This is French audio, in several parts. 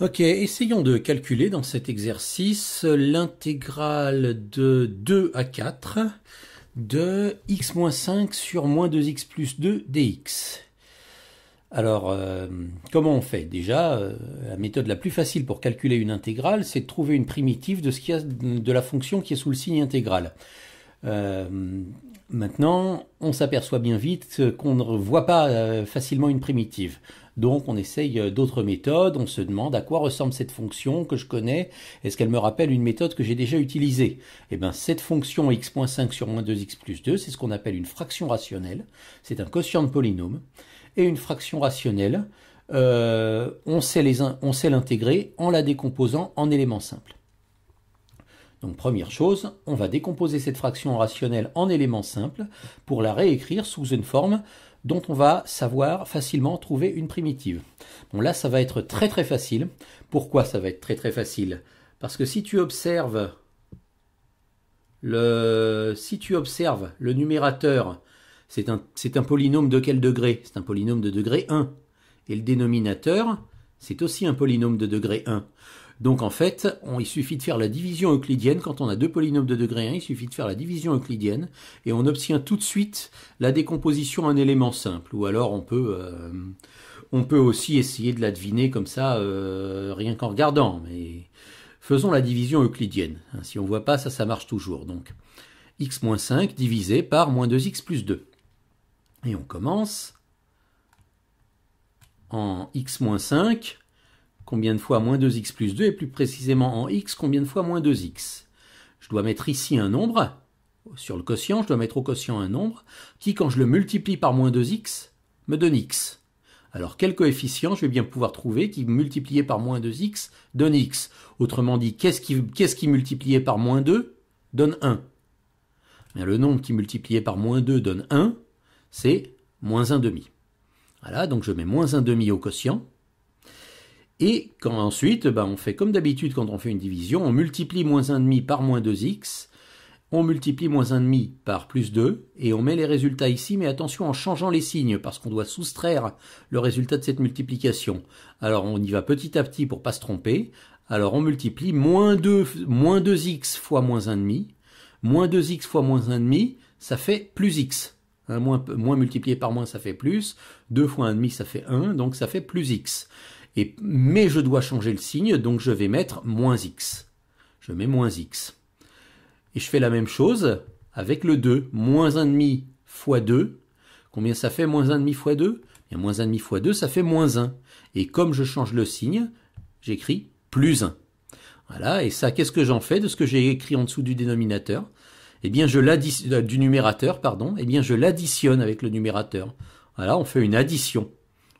Ok, essayons de calculer dans cet exercice l'intégrale de 2 à 4 de x moins 5 sur moins 2x plus 2 dx. Alors, euh, comment on fait Déjà, euh, la méthode la plus facile pour calculer une intégrale, c'est de trouver une primitive de, ce de la fonction qui est sous le signe intégral. Euh, maintenant, on s'aperçoit bien vite qu'on ne voit pas facilement une primitive. Donc on essaye euh, d'autres méthodes, on se demande à quoi ressemble cette fonction que je connais, est-ce qu'elle me rappelle une méthode que j'ai déjà utilisée Eh bien cette fonction x.5 sur moins 2x plus 2, c'est ce qu'on appelle une fraction rationnelle, c'est un quotient de polynôme, et une fraction rationnelle, euh, on sait l'intégrer en la décomposant en éléments simples. Donc première chose, on va décomposer cette fraction rationnelle en éléments simples pour la réécrire sous une forme dont on va savoir facilement trouver une primitive. Bon là ça va être très très facile. Pourquoi ça va être très très facile Parce que si tu observes le, si tu observes le numérateur, c'est un, un, polynôme de quel degré C'est un polynôme de degré 1. Et le dénominateur, c'est aussi un polynôme de degré 1. Donc en fait, il suffit de faire la division euclidienne. Quand on a deux polynômes de degré 1, il suffit de faire la division euclidienne et on obtient tout de suite la décomposition en éléments simples. Ou alors on peut, euh, on peut aussi essayer de la deviner comme ça, euh, rien qu'en regardant. Mais faisons la division euclidienne. Hein. Si on ne voit pas, ça, ça marche toujours. Donc x moins 5 divisé par moins 2x plus 2. Et on commence en x moins 5 combien de fois moins 2x plus 2, et plus précisément en x, combien de fois moins 2x. Je dois mettre ici un nombre, sur le quotient, je dois mettre au quotient un nombre, qui, quand je le multiplie par moins 2x, me donne x. Alors quel coefficient je vais bien pouvoir trouver qui multiplié par moins 2x donne x Autrement dit, qu'est-ce qui, multiplié par moins 2 donne 1 eh Le nombre qui multiplié par moins 2 donne 1, c'est moins 1 demi. Voilà, donc je mets moins 1 demi au quotient. Et ensuite, ben, on fait comme d'habitude quand on fait une division, on multiplie moins 1,5 par moins 2x, on multiplie moins 1,5 par plus 2, et on met les résultats ici, mais attention en changeant les signes, parce qu'on doit soustraire le résultat de cette multiplication. Alors on y va petit à petit pour ne pas se tromper. Alors on multiplie moins 2, x fois moins 1,5, moins 2x fois moins 1,5, ça fait plus x. Hein, moins multiplié par moins, ça fait plus. 2 fois 1,5, ça fait 1, donc ça fait plus x mais je dois changer le signe, donc je vais mettre moins x. Je mets moins x. Et je fais la même chose avec le 2. Moins 1,5 fois 2. Combien ça fait moins 1,5 fois 2 Et moins 1,5 fois 2, ça fait moins 1. Et comme je change le signe, j'écris plus 1. Voilà, et ça, qu'est-ce que j'en fais de ce que j'ai écrit en dessous du dénominateur Eh bien, je l'additionne, euh, du numérateur, pardon, eh bien, je l'additionne avec le numérateur. Voilà, on fait une addition.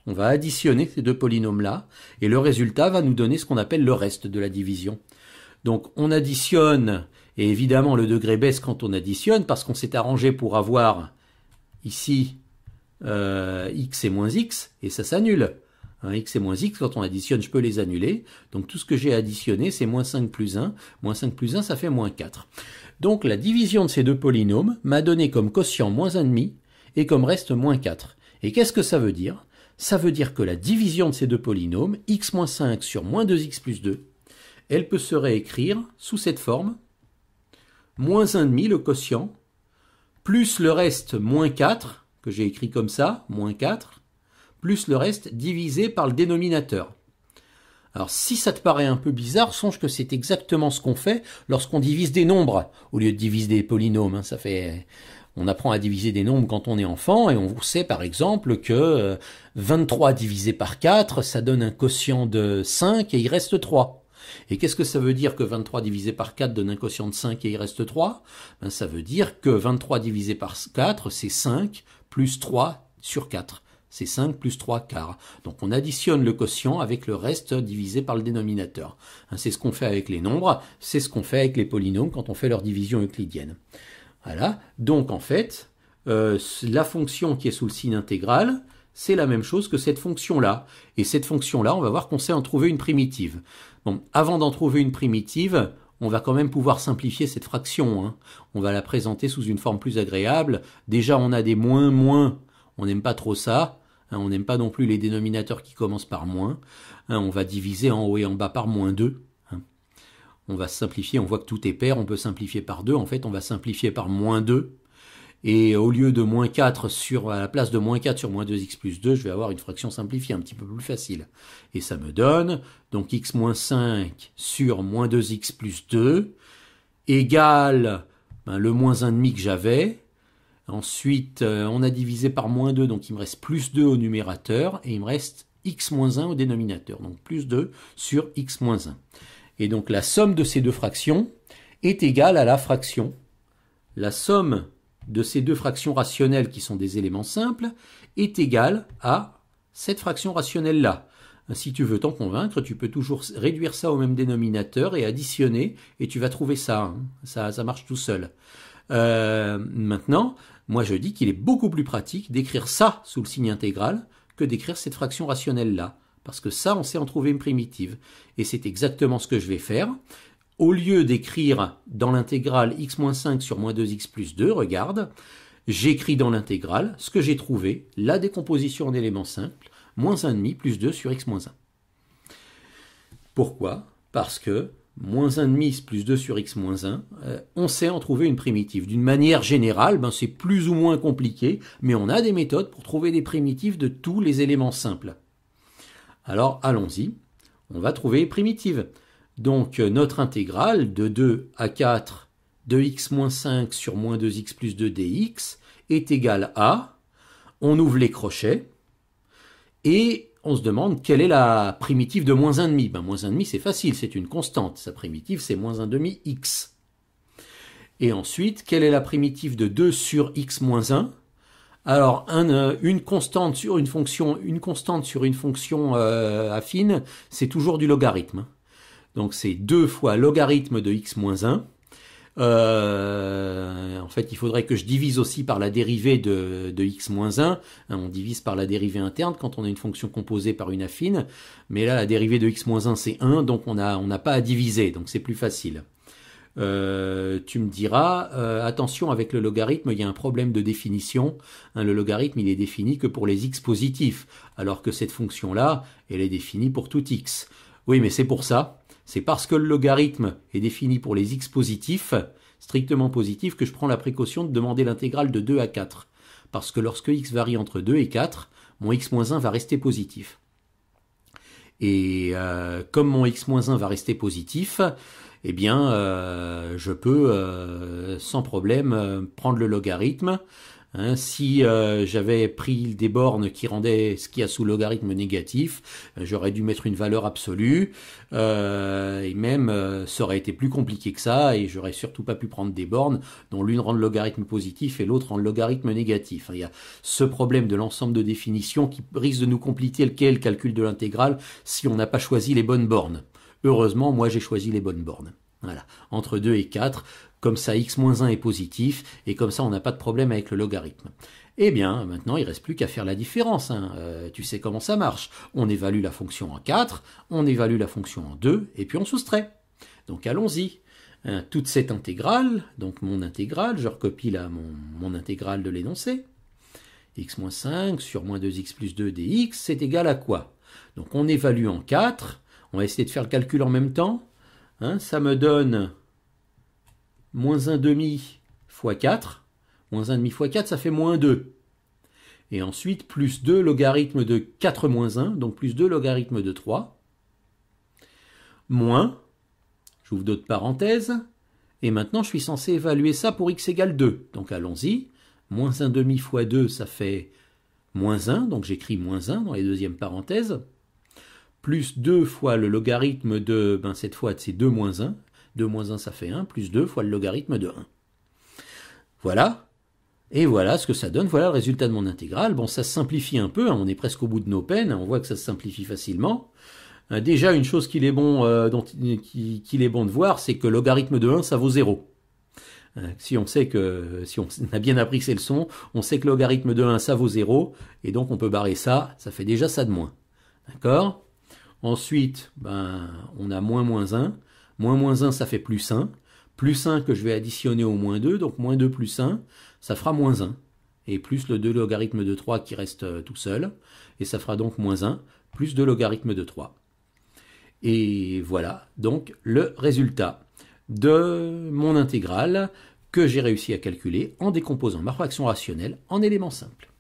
On va additionner ces deux polynômes-là, et le résultat va nous donner ce qu'on appelle le reste de la division. Donc on additionne, et évidemment le degré baisse quand on additionne, parce qu'on s'est arrangé pour avoir ici euh, x et moins x, et ça s'annule. Hein, x et moins x, quand on additionne, je peux les annuler. Donc tout ce que j'ai additionné, c'est moins 5 plus 1. Moins 5 plus 1, ça fait moins 4. Donc la division de ces deux polynômes m'a donné comme quotient moins 1,5 et comme reste moins 4. Et qu'est-ce que ça veut dire ça veut dire que la division de ces deux polynômes, x moins 5 sur moins 2x plus 2, elle peut se réécrire sous cette forme, moins demi le quotient, plus le reste moins 4, que j'ai écrit comme ça, moins 4, plus le reste divisé par le dénominateur. Alors si ça te paraît un peu bizarre, songe que c'est exactement ce qu'on fait lorsqu'on divise des nombres au lieu de diviser des polynômes. Hein, ça fait on apprend à diviser des nombres quand on est enfant et on sait par exemple que 23 euh, divisé par 4, ça donne un quotient de 5 et il reste 3. Et qu'est-ce que ça veut dire que 23 divisé par 4 donne un quotient de 5 et il reste 3 ben, Ça veut dire que 23 divisé par 4, c'est 5 plus 3 sur 4. C'est 5 plus 3 quarts. Donc on additionne le quotient avec le reste divisé par le dénominateur. Hein, c'est ce qu'on fait avec les nombres, c'est ce qu'on fait avec les polynômes quand on fait leur division euclidienne. Voilà. Donc en fait, euh, la fonction qui est sous le signe intégral, c'est la même chose que cette fonction-là. Et cette fonction-là, on va voir qu'on sait en trouver une primitive. Bon, avant d'en trouver une primitive, on va quand même pouvoir simplifier cette fraction. Hein. On va la présenter sous une forme plus agréable. Déjà, on a des moins moins. On n'aime pas trop ça. Hein. on n'aime pas non plus les dénominateurs qui commencent par moins. Hein. on va diviser en haut et en bas par moins 2 on va simplifier, on voit que tout est pair, on peut simplifier par 2, en fait on va simplifier par moins 2, et au lieu de moins 4 sur, à la place de moins 4 sur moins 2x plus 2, je vais avoir une fraction simplifiée un petit peu plus facile. Et ça me donne donc x moins 5 sur moins 2x plus 2 égale ben, le moins 1,5 que j'avais. Ensuite, euh, on a divisé par moins 2, donc il me reste plus 2 au numérateur et il me reste x moins 1 au dénominateur, donc plus 2 sur x moins 1. Et donc la somme de ces deux fractions est égale à la fraction. La somme de ces deux fractions rationnelles qui sont des éléments simples est égale à cette fraction rationnelle-là. Si tu veux t'en convaincre, tu peux toujours réduire ça au même dénominateur et additionner, et tu vas trouver ça. Hein. Ça, marche tout seul. Euh, maintenant, moi je dis qu'il est beaucoup plus pratique d'écrire ça sous le signe intégral que d'écrire cette fraction rationnelle-là. Parce que ça, on sait en trouver une primitive. Et c'est exactement ce que je vais faire. Au lieu d'écrire dans l'intégrale x-5 sur moins 2x plus 2, regarde, j'écris dans l'intégrale ce que j'ai trouvé, la décomposition en éléments simples, moins demi plus 2 sur x moins 1. Pourquoi Parce que moins demi plus 2 sur x moins 1, euh, on sait en trouver une primitive. D'une manière générale, ben c'est plus ou moins compliqué, mais on a des méthodes pour trouver des primitives de tous les éléments simples. Alors allons-y, on va trouver primitive. Donc euh, notre intégrale de 2 à 4 de x moins 5 sur moins 2x plus 2 dx est égale à, on ouvre les crochets, et on se demande quelle est la primitive de moins 1,5. Ben, moins 1,5 c'est facile, c'est une constante. Sa primitive c'est moins demi x. Et ensuite, quelle est la primitive de 2 sur x moins 1 alors, euh, une constante sur une fonction, une constante sur une fonction euh, affine, c'est toujours du logarithme. Donc c'est 2 fois logarithme de x moins 1. Euh, en fait, il faudrait que je divise aussi par la dérivée de, x moins 1. Hein, on divise par la dérivée interne quand on a une fonction composée par une affine. Mais là, la dérivée de x moins 1, c'est 1, donc on n'a pas à diviser, donc c'est plus facile. Euh, tu me diras, euh, attention avec le logarithme, il y a un problème de définition. Hein, le logarithme, il est défini que pour les x positifs, alors que cette fonction-là, elle est définie pour tout x. Oui, mais c'est pour ça, c'est parce que le logarithme est défini pour les x positifs, strictement positifs, que je prends la précaution de demander l'intégrale de 2 à 4. Parce que lorsque x varie entre 2 et 4, mon x-1 va rester positif. Et euh, comme mon x-1 va rester positif, eh bien, euh, je peux euh, sans problème euh, prendre le logarithme. Hein, si j'avais pris des bornes qui rendaient ce qu'il y a sous logarithme négatif, j'aurais dû mettre une valeur absolue, et même ça aurait été plus compliqué que ça, et j'aurais surtout pas pu prendre des bornes dont l'une rend le logarithme positif et l'autre rend le logarithme négatif. Il y a ce problème de l'ensemble de définitions qui risque de nous compliquer le calcul de l'intégrale si on n'a pas choisi les bonnes bornes. Heureusement, moi j'ai choisi les bonnes bornes. Voilà, entre 2 et 4, comme ça x-1 est positif, et comme ça on n'a pas de problème avec le logarithme. Eh bien, maintenant il reste plus qu'à faire la différence. Hein. Euh, tu sais comment ça marche. On évalue la fonction en 4, on évalue la fonction en 2, et puis on soustrait. Donc allons-y. Hein, toute cette intégrale, donc mon intégrale, je recopie là mon, mon intégrale de l'énoncé, x-5 sur moins 2x plus 2 dx, c'est égal à quoi Donc on évalue en 4, on va essayer de faire le calcul en même temps. Hein, ça me donne moins 1,5 fois 4. Moins 1,5 fois 4, ça fait moins 2. Et ensuite, plus 2 logarithme de 4 moins 1, donc plus 2 logarithme de 3. Moins, j'ouvre d'autres parenthèses, et maintenant je suis censé évaluer ça pour x égale 2. Donc allons-y. Moins 1,5 fois 2, ça fait moins 1, donc j'écris moins 1 dans les deuxièmes parenthèses plus 2 fois le logarithme de, ben cette fois c'est 2 moins 1, 2 moins 1 ça fait 1, plus 2 fois le logarithme de 1. Voilà, et voilà ce que ça donne, voilà le résultat de mon intégrale. Bon, ça se simplifie un peu, hein. on est presque au bout de nos peines, on voit que ça se simplifie facilement. Euh, déjà, une chose euh, qu'il est, bon, de voir, c'est que logarithme de 1, ça vaut 0. Euh, si on a bien appris ses leçons, on sait que logarithme de 1, ça vaut 0, et donc on peut barrer ça, ça fait déjà ça de moins. D'accord Ensuite, ben, on a moins moins 1. Moins moins 1, ça fait plus 1. Plus 1 que je vais additionner au moins 2, donc moins 2 plus 1, ça fera moins 1. Et plus le 2 logarithme de 3 qui reste euh, tout seul. Et ça fera donc moins 1, plus 2 logarithme de 3. Et voilà donc le résultat de mon intégrale que j'ai réussi à calculer en décomposant ma fraction rationnelle en éléments simples.